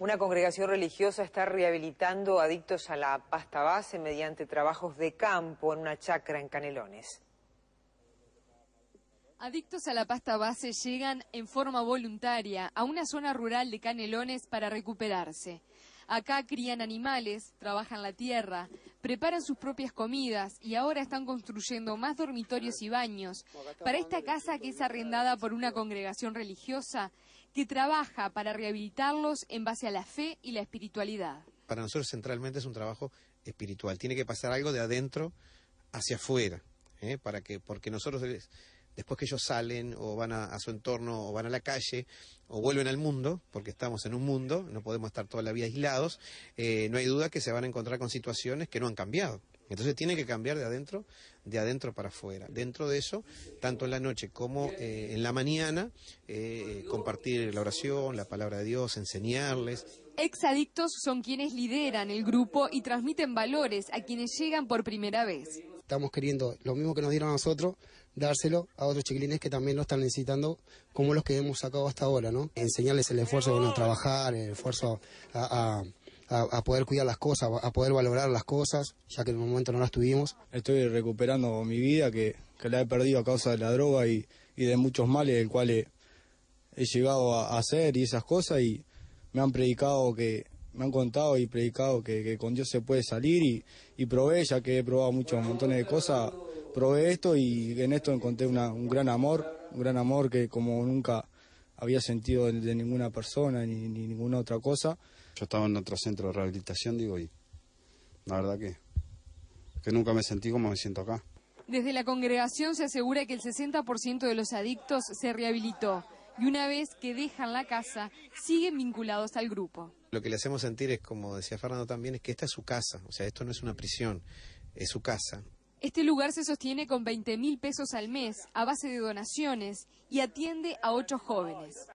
Una congregación religiosa está rehabilitando adictos a la pasta base mediante trabajos de campo en una chacra en Canelones. Adictos a la pasta base llegan en forma voluntaria a una zona rural de Canelones para recuperarse. Acá crían animales, trabajan la tierra, preparan sus propias comidas y ahora están construyendo más dormitorios y baños para esta casa que es arrendada por una congregación religiosa que trabaja para rehabilitarlos en base a la fe y la espiritualidad. Para nosotros centralmente es un trabajo espiritual, tiene que pasar algo de adentro hacia afuera, ¿eh? para que, porque nosotros después que ellos salen o van a, su entorno o van a la calle o vuelven al mundo, porque estamos en un mundo, no podemos estar toda la vida aislados, eh, no hay duda que se van a encontrar con situaciones que no han cambiado. Entonces tiene que cambiar de adentro, de adentro para afuera. Dentro de eso, tanto en la noche como eh, en la mañana, eh, compartir la oración, la palabra de Dios, enseñarles. Exadictos son quienes lideran el grupo y transmiten valores a quienes llegan por primera vez estamos queriendo lo mismo que nos dieron a nosotros, dárselo a otros chiquilines que también lo están necesitando, como los que hemos sacado hasta ahora, ¿no? Enseñarles el esfuerzo de a trabajar, el esfuerzo a, poder cuidar las cosas, a poder valorar las cosas, ya que en un momento no las tuvimos. Estoy recuperando mi vida, que, que la he perdido a causa de la droga y, de muchos males, del cual he llegado a hacer y esas cosas, y me han predicado que me han contado y predicado que, con Dios se puede salir y, probé, ya que he probado muchos montones de cosas, probé esto y en esto encontré un gran amor, un gran amor que como nunca había sentido de, ninguna persona ni, ni, ninguna otra cosa. Yo estaba en otro centro de rehabilitación, digo, y la verdad que, que nunca me sentí como me siento acá. Desde la congregación se asegura que el 60% de los adictos se rehabilitó y una vez que dejan la casa siguen vinculados al grupo. Lo que le hacemos sentir es, como decía Fernando también, es que esta es su casa, o sea, esto no es una prisión, es su casa. Este lugar se sostiene con 20 mil pesos al mes, a base de donaciones, y atiende a ocho jóvenes.